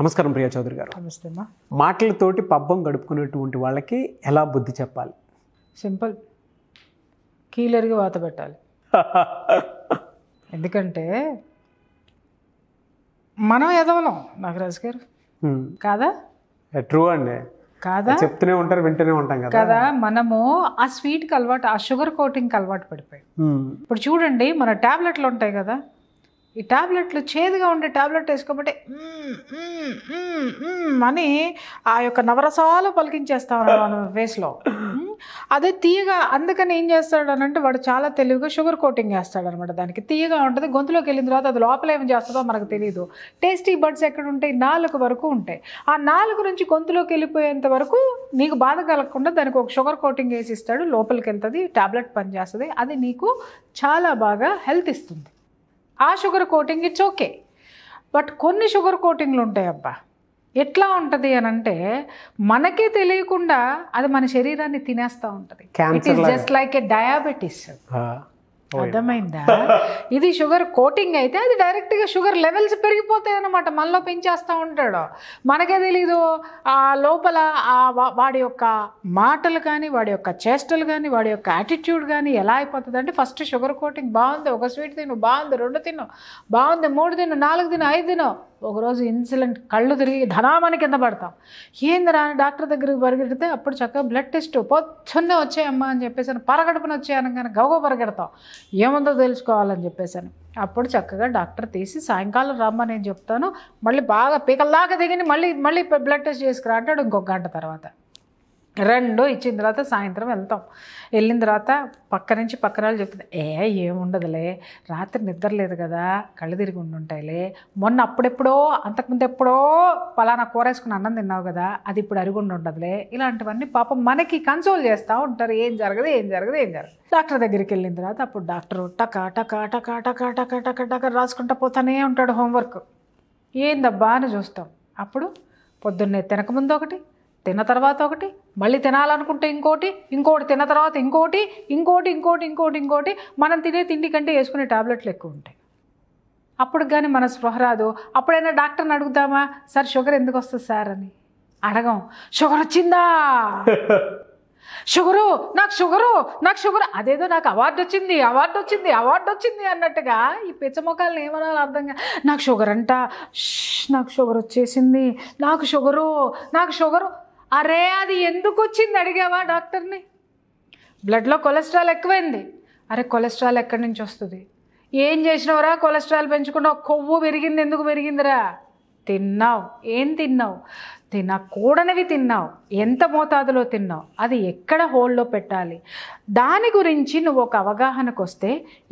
నమస్కారం ప్రియా చౌదరి గారు నమస్తే మాటలతోటి పబ్బం గడుపుకునేటువంటి వాళ్ళకి ఎలా బుద్ధి చెప్పాలి సింపుల్ కీలర్గా వాత పెట్టాలి ఎందుకంటే మనం ఎదవలం నాగరాజు గారు కాదా ట్రూ అండి కాదా చెప్తూనే ఉంటారు వింటూనే ఉంటాం కదా కదా మనము ఆ స్వీట్కి అలవాటు ఆ షుగర్ కోటింగ్కి అలవాటు పడిపోయాం ఇప్పుడు చూడండి మన ట్యాబ్లెట్లు ఉంటాయి కదా ఈ టాబ్లెట్లు చేదుగా ఉండే టాబ్లెట్ వేసుకోమంటే అని ఆ యొక్క నవరసాలు పలికించేస్తా ఉన్నాడు మన ఫేస్లో అదే తీయగా అందుకని ఏం చేస్తాడు అని అంటే వాడు చాలా తెలివిగా షుగర్ కోటింగ్ చేస్తాడు అనమాట దానికి తీయగా ఉంటుంది గొంతులోకి వెళ్ళిన తర్వాత అది లోపల ఏం చేస్తుందో మనకు తెలియదు టేస్టీ బర్డ్స్ ఎక్కడ ఉంటాయి నాలుగు వరకు ఉంటాయి ఆ నాలుగు నుంచి గొంతులోకి వెళ్ళిపోయేంత వరకు నీకు బాధ కలగకుండా దానికి ఒక షుగర్ కోటింగ్ వేసి ఇస్తాడు లోపలికి వెళ్తుంది టాబ్లెట్ పనిచేస్తుంది అది నీకు చాలా బాగా హెల్త్ ఇస్తుంది ఆ sugar coating it's okay but కొన్ని షుగర్ కోటింగ్లు ఉంటాయి అబ్బా ఎట్లా ఉంటుంది అని అంటే మనకే తెలియకుండా అది మన శరీరాన్ని తినేస్తూ ఉంటుంది it is just like a diabetes అర్థమైందా ఇది షుగర్ కోటింగ్ అయితే అది డైరెక్ట్గా షుగర్ లెవెల్స్ పెరిగిపోతాయి అనమాట మనలో పెంచేస్తూ ఉంటాడు మనకే తెలీదు ఆ లోపల వాడి యొక్క మాటలు కానీ వాడి యొక్క చేష్టలు కానీ వాడి యొక్క యాటిట్యూడ్ కానీ ఎలా అయిపోతుంది అంటే ఫస్ట్ షుగర్ కోటింగ్ బాగుంది ఒక స్వీట్ తిను బాగుంది రెండు తిను బాగుంది మూడు తిను నాలుగు తిను ఐదు తిను ఒకరోజు ఇన్సులిన్ కళ్ళు తిరిగి ధనామని కింద పడతాం ఏందిరా అని డాక్టర్ దగ్గరికి పరిగెడితే అప్పుడు చక్కగా బ్లడ్ టెస్ట్ పొచ్చున్నే వచ్చాయమ్మా అని చెప్పేసాను పరగడుపున వచ్చాయని కానీ గవగ పరగెడతాం ఏముందో తెలుసుకోవాలని చెప్పేసాను అప్పుడు చక్కగా డాక్టర్ తీసి సాయంకాలం రమ్మని నేను చెప్తాను మళ్ళీ బాగా పీకల్లాగా దిగిని మళ్ళీ మళ్ళీ బ్లడ్ టెస్ట్ చేసుకురా అంటాడు ఇంకొక గంట తర్వాత రెండు ఇచ్చిన తర్వాత సాయంత్రం వెళ్తాం వెళ్ళిన తర్వాత పక్క నుంచి పక్క వాళ్ళు చెప్తుంది ఏ ఏముండదులే రాత్రి నిద్ర లేదు కదా కళ్ళు తిరిగి ఉండుంటాయిలే మొన్న అప్పుడెప్పుడో అంతకుముందు ఎప్పుడో పలానా కూర వేసుకుని అన్నం తిన్నావు కదా అది ఇప్పుడు అరుగుండి ఉండదులే ఇలాంటివన్నీ పాపం మనకి కన్సోల్ చేస్తూ ఉంటారు ఏం జరగదు ఏం జరగదు ఏం జరగదు డాక్టర్ దగ్గరికి వెళ్ళిన తర్వాత అప్పుడు డాక్టర్ టకా టకా టకా టకా టకా టకా టకా రాసుకుంటా పోతానే ఉంటాడు హోంవర్క్ ఏందబ్బా అని చూస్తాం అప్పుడు పొద్దున్నే తినకముందు ఒకటి తిన్న తర్వాత ఒకటి మళ్ళీ తినాలనుకుంటే ఇంకోటి ఇంకోటి తిన్న తర్వాత ఇంకోటి ఇంకోటి ఇంకోటి ఇంకోటి ఇంకోటి మనం తినే తిండి కంటే వేసుకునే టాబ్లెట్లు ఎక్కువ ఉంటాయి అప్పుడు కానీ మన స్పృహ రాదు అప్పుడైనా డాక్టర్ని అడుగుదామా సార్ షుగర్ ఎందుకు వస్తుంది సార్ అని అడగం షుగర్ వచ్చిందా షుగరు నాకు షుగరు నాకు షుగర్ అదేదో నాకు అవార్డు వచ్చింది అవార్డు వచ్చింది అవార్డు వచ్చింది అన్నట్టుగా ఈ ఏమన్నా ఏమనాలి అర్థంగా నాకు షుగర్ అంట నాకు షుగర్ వచ్చేసింది నాకు షుగరు నాకు షుగరు అరే అది ఎందుకు వచ్చింది అడిగావా డాక్టర్ని బ్లడ్లో కొలెస్ట్రాల్ ఎక్కువైంది అరే కొలెస్ట్రాల్ ఎక్కడి నుంచి వస్తుంది ఏం చేసినవరా కొలెస్ట్రాల్ పెంచకుండా కొవ్వు పెరిగింది ఎందుకు పెరిగిందిరా తిన్నావు ఏం తిన్నావు తినకూడనివి తిన్నావు ఎంత మోతాదులో తిన్నావు అది ఎక్కడ హోల్లో పెట్టాలి దాని గురించి నువ్వు ఒక అవగాహనకు వస్తే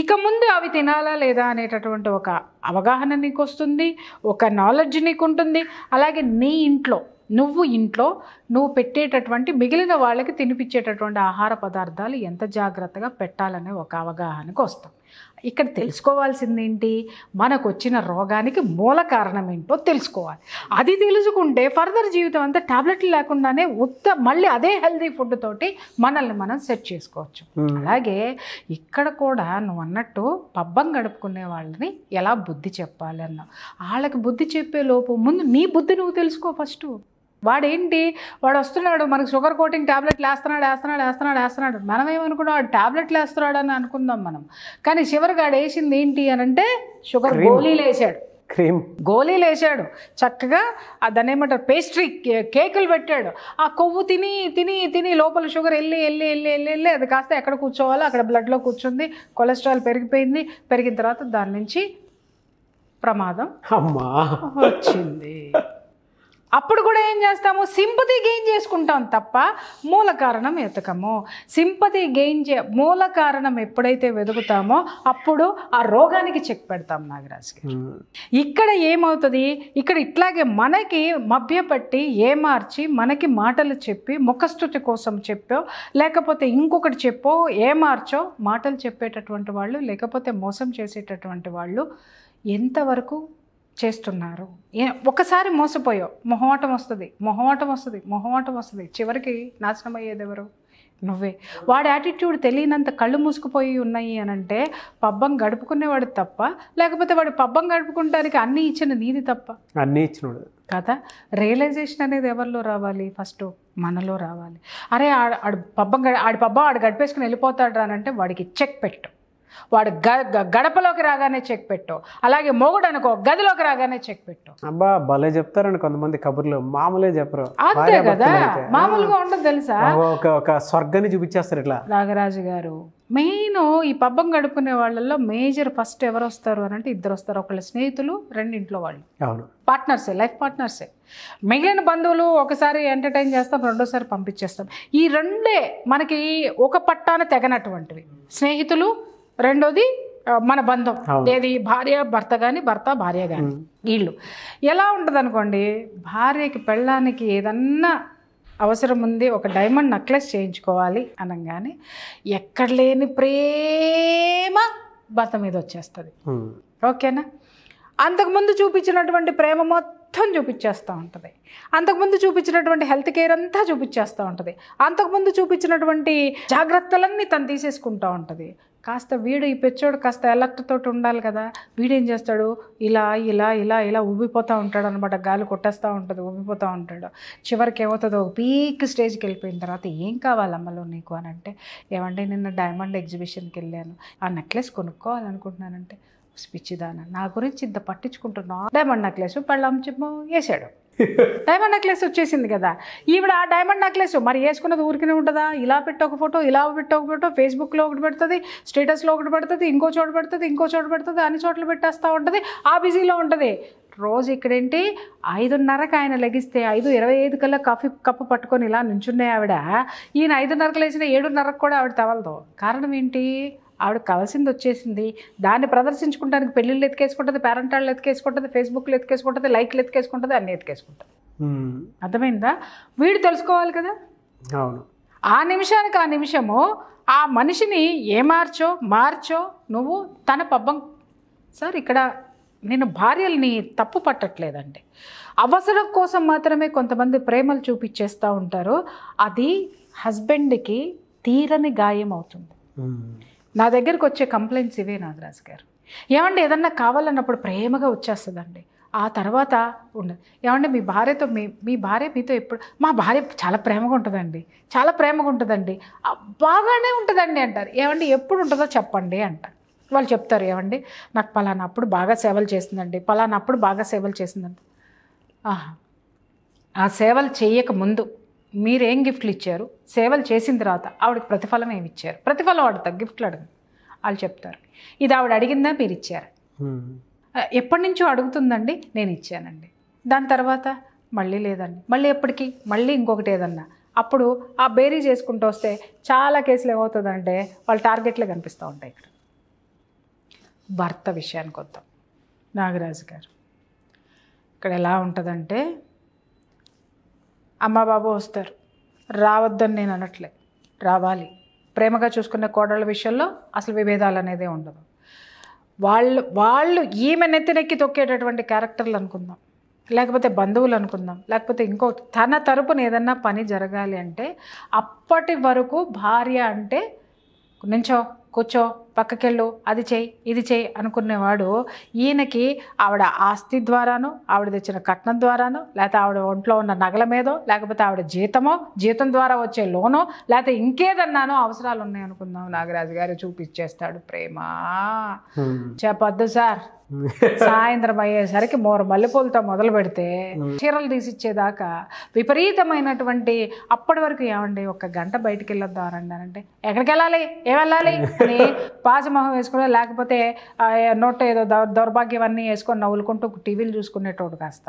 ఇక ముందు అవి తినాలా లేదా అనేటటువంటి ఒక అవగాహన నీకు వస్తుంది ఒక నాలెడ్జ్ నీకు ఉంటుంది అలాగే నీ ఇంట్లో నువ్వు ఇంట్లో నువ్వు పెట్టేటటువంటి మిగిలిన వాళ్ళకి తినిపించేటటువంటి ఆహార పదార్థాలు ఎంత జాగ్రత్తగా పెట్టాలనే ఒక అవగాహనకు వస్తాం ఇక్కడ తెలుసుకోవాల్సింది ఏంటి మనకు వచ్చిన రోగానికి మూల కారణం ఏంటో తెలుసుకోవాలి అది తెలుసుకుంటే ఫర్దర్ జీవితం అంతా టాబ్లెట్లు లేకుండానే ఉత్త మళ్ళీ అదే హెల్దీ ఫుడ్ తోటి మనల్ని మనం సెట్ చేసుకోవచ్చు అలాగే ఇక్కడ కూడా నువ్వు అన్నట్టు పబ్బం గడుపుకునే వాళ్ళని ఎలా బుద్ధి చెప్పాలి అన్నావు వాళ్ళకి బుద్ధి చెప్పే లోపు ముందు నీ బుద్ధి నువ్వు తెలుసుకో ఫస్ట్ వాడేంటి వాడు వస్తున్నాడు మనకు షుగర్ కోటింగ్ ట్యాబ్లెట్లు వేస్తున్నాడు వేస్తున్నాడు వేస్తున్నాడు వేస్తున్నాడు మనం ఏమనుకున్నాం వాడు ట్యాబ్లెట్లు వేస్తున్నాడు అని అనుకుందాం మనం కానీ చివరికి వాడు వేసింది ఏంటి అని అంటే షుగర్ గోళీలు వేసాడు క్రీమ్ గోళీలు వేసాడు చక్కగా దాన్ని ఏమంటారు పేస్ట్రీ కేకులు పెట్టాడు ఆ కొవ్వు తిని తిని తిని లోపల షుగర్ వెళ్ళి వెళ్ళి వెళ్ళి వెళ్ళి వెళ్ళి అది కాస్త ఎక్కడ కూర్చోవాలో అక్కడ బ్లడ్లో కూర్చుంది కొలెస్ట్రాల్ పెరిగిపోయింది పెరిగిన తర్వాత దాని నుంచి ప్రమాదం అమ్మా వచ్చింది అప్పుడు కూడా ఏం చేస్తాము సింపతి గెయిన్ చేసుకుంటాం తప్ప మూల కారణం వెతకము సింపతి గెయిన్ చే మూల కారణం ఎప్పుడైతే వెతుకుతామో అప్పుడు ఆ రోగానికి చెక్ పెడతాం నాగరాజ్ ఇక్కడ ఏమవుతుంది ఇక్కడ ఇట్లాగే మనకి మభ్యపట్టి ఏమార్చి మనకి మాటలు చెప్పి ముఖస్థుతి కోసం చెప్పో లేకపోతే ఇంకొకటి చెప్పో ఏమార్చో మాటలు చెప్పేటటువంటి వాళ్ళు లేకపోతే మోసం చేసేటటువంటి వాళ్ళు ఎంతవరకు చేస్తున్నారు ఒకసారి మోసపోయావు మొహమాటం వస్తుంది మొహమాటం వస్తుంది మొహమాటం వస్తుంది చివరికి నాశనం అయ్యేది ఎవరు నువ్వే వాడి యాటిట్యూడ్ తెలియనంత కళ్ళు మూసుకుపోయి ఉన్నాయి అని అంటే పబ్బం గడుపుకునేవాడు తప్ప లేకపోతే వాడు పబ్బం గడుపుకుంటానికి అన్నీ ఇచ్చిన నీది తప్ప అన్నీ ఇచ్చిన కదా రియలైజేషన్ అనేది ఎవరిలో రావాలి ఫస్ట్ మనలో రావాలి అరే ఆడు పబ్బం ఆడి పబ్బం ఆడు గడిపేసుకుని వెళ్ళిపోతాడు రానంటే వాడికి చెక్ పెట్టు వాడు గడపలోకి రాగానే చెక్ పెట్టు అలాగే మొగుడు అనుకో గదిలోకి రాగానే చెక్ పెట్టు అబ్బా భలే చెప్తారని కొంతమంది కబుర్లు మామూలే చెప్పరు అంతే కదా మామూలుగా ఉండదు తెలుసా ఒక ఒక స్వర్గాన్ని చూపించేస్తారు ఇట్లా నాగరాజు గారు మెయిన్ ఈ పబ్బం గడుపుకునే వాళ్ళల్లో మేజర్ ఫస్ట్ ఎవరు వస్తారు అని అంటే ఇద్దరు వస్తారు ఒకళ్ళ స్నేహితులు రెండింట్లో వాళ్ళు అవును పార్ట్నర్సే లైఫ్ పార్ట్నర్సే మిగిలిన బంధువులు ఒకసారి ఎంటర్టైన్ చేస్తాం రెండోసారి పంపించేస్తాం ఈ రెండే మనకి ఒక పట్టాన తెగనటువంటివి స్నేహితులు రెండోది మన బంధం ఏది భార్య భర్త కానీ భర్త భార్య కానీ వీళ్ళు ఎలా ఉంటుంది అనుకోండి భార్యకి పెళ్ళడానికి ఏదన్నా అవసరం ఉంది ఒక డైమండ్ నెక్లెస్ చేయించుకోవాలి అనగానే ఎక్కడ లేని ప్రేమ భర్త మీద వచ్చేస్తుంది ఓకేనా అంతకుముందు చూపించినటువంటి ప్రేమ మొత్తం చూపించేస్తూ ఉంటుంది అంతకుముందు చూపించినటువంటి హెల్త్ కేర్ అంతా చూపించేస్తూ ఉంటుంది అంతకుముందు చూపించినటువంటి జాగ్రత్తలన్నీ తను తీసేసుకుంటూ ఉంటుంది కాస్త వీడు ఈ పెచ్చోడు కాస్త ఎలక్ట్ తోటి ఉండాలి కదా వీడేం చేస్తాడు ఇలా ఇలా ఇలా ఇలా ఉబ్బిపోతూ ఉంటాడు అనమాట గాలి కొట్టేస్తూ ఉంటుంది ఉబ్బిపోతూ ఉంటాడు చివరికి ఏమవుతుందో పీక్ స్టేజ్కి వెళ్ళిపోయిన తర్వాత ఏం కావాలమ్మలో నీకు అని అంటే ఏమంటే నిన్న డైమండ్ ఎగ్జిబిషన్కి వెళ్ళాను ఆ నెక్లెస్ కొనుక్కోవాలనుకుంటున్నానంటే పిచ్చిదాన నా గురించి ఇంత పట్టించుకుంటున్నా డైమండ్ నెక్లెస్ పెళ్ళం చెప్పు వేసాడు డైమండ్ నెక్లెస్ వచ్చేసింది కదా ఈవిడ ఆ డైమండ్ నెక్లెస్ మరి వేసుకున్నది ఊరికనే ఉంటుందా ఇలా పెట్టి ఒక ఫోటో ఇలా పెట్టి ఒక ఫోటో ఫేస్బుక్లో ఒకటి పెడుతుంది స్టేటస్లో ఒకటి పెడుతుంది ఇంకో చోటు పెడుతుంది ఇంకో చోటు పెడుతుంది అన్ని చోట్ల పెట్టేస్తూ ఉంటుంది ఆ బిజీలో ఉంటుంది రోజు ఇక్కడేంటి ఐదున్నరకు ఆయన లెగిస్తే ఐదు ఇరవై ఐదు కల్లా కాఫీ కప్పు పట్టుకొని ఇలా నుంచున్నాయి ఆవిడ ఈయన ఐదున్నరకు లేచిన ఏడున్నరకు కూడా ఆవిడ తవలదు కారణం ఏంటి ఆవిడ కావాల్సింది వచ్చేసింది దాన్ని ప్రదర్శించుకుంటానికి పెళ్ళిళ్ళు ఎత్తుకేసుకుంటుంది పేరెంట్ వాళ్ళు ఎత్తుకేసుకుంటుంది ఫేస్బుక్లు ఎత్తికేసుకుంటుంది లైక్లు ఎత్తికేసుకుంటుంది అన్నీ ఎత్తికేసుకుంటుంది అర్థమైందా వీడు తెలుసుకోవాలి కదా అవును ఆ నిమిషానికి ఆ నిమిషము ఆ మనిషిని ఏ మార్చో మార్చో నువ్వు తన పబ్బం సార్ ఇక్కడ నేను భార్యల్ని తప్పు పట్టట్లేదండి అవసరం కోసం మాత్రమే కొంతమంది ప్రేమలు చూపించేస్తూ ఉంటారు అది హస్బెండ్కి తీరని గాయం అవుతుంది నా దగ్గరకు వచ్చే కంప్లైంట్స్ ఇవే నాగరాజు గారు ఏమంటే ఏదన్నా కావాలన్నప్పుడు ప్రేమగా వచ్చేస్తుందండి ఆ తర్వాత ఉండదు ఏమంటే మీ భార్యతో మీ మీ భార్య మీతో ఎప్పుడు మా భార్య చాలా ప్రేమగా ఉంటుందండి చాలా ప్రేమగా ఉంటుందండి బాగానే ఉంటుందండి అంటారు ఏమంటే ఎప్పుడు ఉంటుందో చెప్పండి అంటారు వాళ్ళు చెప్తారు ఏమండి నాకు పలానప్పుడు అప్పుడు బాగా సేవలు చేసిందండి పలానప్పుడు అప్పుడు బాగా సేవలు చేసిందండి ఆహా ఆ సేవలు చేయక ముందు మీరేం గిఫ్ట్లు ఇచ్చారు సేవలు చేసిన తర్వాత ఆవిడకి ప్రతిఫలం ఏమి ఇచ్చారు ప్రతిఫలం అడుగుతా గిఫ్ట్లు అడుగు వాళ్ళు చెప్తారు ఇది ఆవిడ అడిగిందా మీరు ఇచ్చారు ఎప్పటి నుంచో అడుగుతుందండి నేను ఇచ్చానండి దాని తర్వాత మళ్ళీ లేదండి మళ్ళీ ఎప్పటికీ మళ్ళీ ఇంకొకటి ఏదన్నా అప్పుడు ఆ బేరీ చేసుకుంటూ వస్తే చాలా కేసులు ఏమవుతుందంటే వాళ్ళ టార్గెట్లు కనిపిస్తూ ఉంటాయి ఇక్కడ భర్త విషయానికి వద్దాం నాగరాజు గారు ఇక్కడ ఎలా ఉంటుందంటే అమ్మ బాబు వస్తారు రావద్దని నేను అనట్లే రావాలి ప్రేమగా చూసుకునే కోడళ్ళ విషయంలో అసలు విభేదాలు అనేదే ఉండదు వాళ్ళు వాళ్ళు ఈమె నెత్తినెక్కి తొక్కేటటువంటి క్యారెక్టర్లు అనుకుందాం లేకపోతే బంధువులు అనుకుందాం లేకపోతే ఇంకో తన తరపున ఏదన్నా పని జరగాలి అంటే అప్పటి వరకు భార్య అంటే నించో కూర్చో పక్కకెళ్ళు అది చేయి ఇది చేయి అనుకునేవాడు ఈయనకి ఆవిడ ఆస్తి ద్వారాను ఆవిడ తెచ్చిన కట్నం ద్వారాను లేకపోతే ఆవిడ ఒంట్లో ఉన్న నగల మీదో లేకపోతే ఆవిడ జీతమో జీతం ద్వారా వచ్చే లోనో లేకపోతే ఇంకేదన్నానో అవసరాలు ఉన్నాయి నాగరాజు గారు చూపించేస్తాడు ప్రేమ చెప్పొద్దు సార్ సాయంత్రం అయ్యేసరికి మోర మల్లెపూలతో మొదలు పెడితే చీరలు తీసిచ్చేదాకా విపరీతమైనటువంటి అప్పటి వరకు ఏమండి ఒక్క గంట బయటికి వెళ్ళొద్దాం రండి అంటే ఎక్కడికి వెళ్ళాలి ఏం వెళ్ళాలి అని పాజమొహం వేసుకుని లేకపోతే నోట ఏదో దౌర్భాగ్యం అన్నీ వేసుకొని నవ్వులుకుంటూ టీవీలు చూసుకునేటోడు కాస్త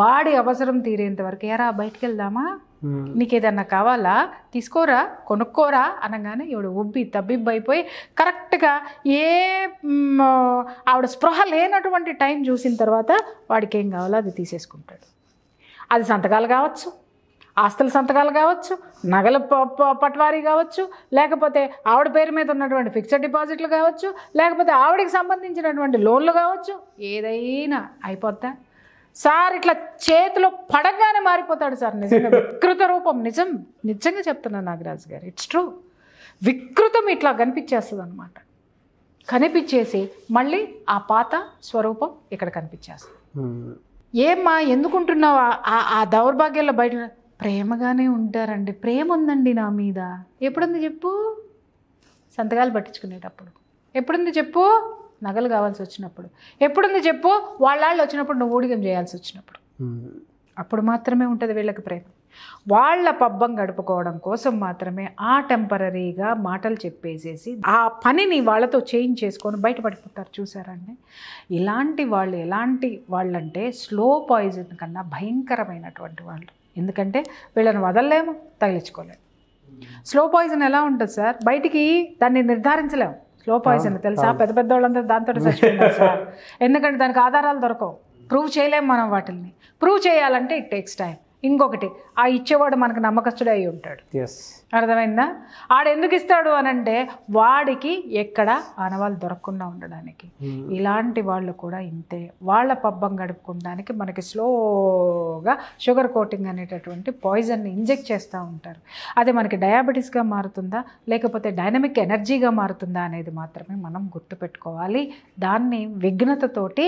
వాడి అవసరం తీరేంత వరకు ఏరా బయటికి వెళ్దామా Hmm. నీకు ఏదన్నా కావాలా తీసుకోరా కొనుక్కోరా అనగానే ఇవిడు ఉబ్బి తబ్బిబ్బైపోయి కరెక్ట్గా ఏ ఆవిడ స్పృహ లేనటువంటి టైం చూసిన తర్వాత వాడికి ఏం కావాలో అది తీసేసుకుంటాడు అది సంతకాలు కావచ్చు ఆస్తుల సంతకాలు కావచ్చు నగల పట్వారీ కావచ్చు లేకపోతే ఆవిడ పేరు మీద ఉన్నటువంటి ఫిక్స్డ్ డిపాజిట్లు కావచ్చు లేకపోతే ఆవిడకి సంబంధించినటువంటి లోన్లు కావచ్చు ఏదైనా అయిపోద్దా సార్ ఇట్లా చేతిలో పడగానే మారిపోతాడు సార్ నిజంగా వికృత రూపం నిజం నిజంగా చెప్తున్నా నాగరాజు గారు ఇట్స్ ట్రూ వికృతం ఇట్లా కనిపించేస్తుంది అనమాట కనిపించేసి మళ్ళీ ఆ పాత స్వరూపం ఇక్కడ కనిపించేస్తుంది hmm. ఏమ్మా ఎందుకుంటున్నావు ఆ దౌర్భాగ్యాల బయట ప్రేమగానే ఉంటారండి ప్రేమ ఉందండి నా మీద ఎప్పుడుంది చెప్పు సంతకాలు పట్టించుకునేటప్పుడు ఎప్పుడుంది చెప్పు నగలు కావాల్సి వచ్చినప్పుడు ఎప్పుడుంది చెప్పు వాళ్ళు వచ్చినప్పుడు నువ్వు ఊడిగం చేయాల్సి వచ్చినప్పుడు అప్పుడు మాత్రమే ఉంటుంది వీళ్ళకి ప్రేమ వాళ్ళ పబ్బం గడుపుకోవడం కోసం మాత్రమే ఆ టెంపరీగా మాటలు చెప్పేసేసి ఆ పనిని వాళ్ళతో చేంజ్ చేసుకొని బయటపడిపోతారు చూసారండి ఇలాంటి వాళ్ళు ఎలాంటి వాళ్ళంటే స్లో పాయిజన్ కన్నా భయంకరమైనటువంటి వాళ్ళు ఎందుకంటే వీళ్ళని వదలలేము తగిలించుకోలేము స్లో పాయిజన్ ఎలా ఉంటుంది సార్ బయటికి దాన్ని నిర్ధారించలేము స్లో పాయిజన్ తెలుసా పెద్ద పెద్ద వాళ్ళందరూ దాంతో ఎందుకంటే దానికి ఆధారాలు దొరకవు ప్రూవ్ చేయలేము మనం వాటిని ప్రూవ్ చేయాలంటే ఇట్ టేక్స్ టైం ఇంకొకటి ఆ ఇచ్చేవాడు మనకు నమ్మకస్తుడే అయి ఉంటాడు అర్థమైందా ఎందుకు ఇస్తాడు అని అంటే వాడికి ఎక్కడ ఆనవాళ్ళు దొరకకుండా ఉండడానికి hmm. ఇలాంటి వాళ్ళు కూడా ఇంతే వాళ్ళ పబ్బం గడుపుకోవడానికి మనకి స్లోగా షుగర్ కోటింగ్ అనేటటువంటి పాయిజన్ని ఇంజెక్ట్ చేస్తూ ఉంటారు అది మనకి డయాబెటీస్గా మారుతుందా లేకపోతే డైనమిక్ ఎనర్జీగా మారుతుందా అనేది మాత్రమే మనం గుర్తుపెట్టుకోవాలి దాన్ని విఘ్నతతోటి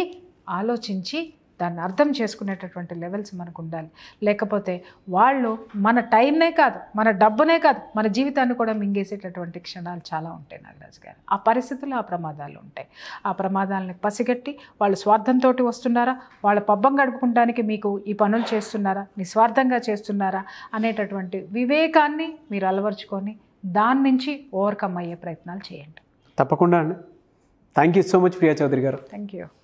ఆలోచించి దాన్ని అర్థం చేసుకునేటటువంటి లెవెల్స్ మనకు ఉండాలి లేకపోతే వాళ్ళు మన టైంనే కాదు మన డబ్బునే కాదు మన జీవితాన్ని కూడా మింగేసేటటువంటి క్షణాలు చాలా ఉంటాయి నాగరాజ్ గారు ఆ పరిస్థితుల్లో ఆ ప్రమాదాలు ఉంటాయి ఆ ప్రమాదాలని పసిగట్టి వాళ్ళు స్వార్థంతో వస్తున్నారా వాళ్ళ పబ్బం గడుపుకుంటానికి మీకు ఈ పనులు చేస్తున్నారా నిస్వార్థంగా చేస్తున్నారా అనేటటువంటి వివేకాన్ని మీరు అలవరుచుకొని దాని నుంచి ఓవర్కమ్ అయ్యే ప్రయత్నాలు చేయండి తప్పకుండా అండి thank you so much Priya Chowdary గారు థ్యాంక్ యూ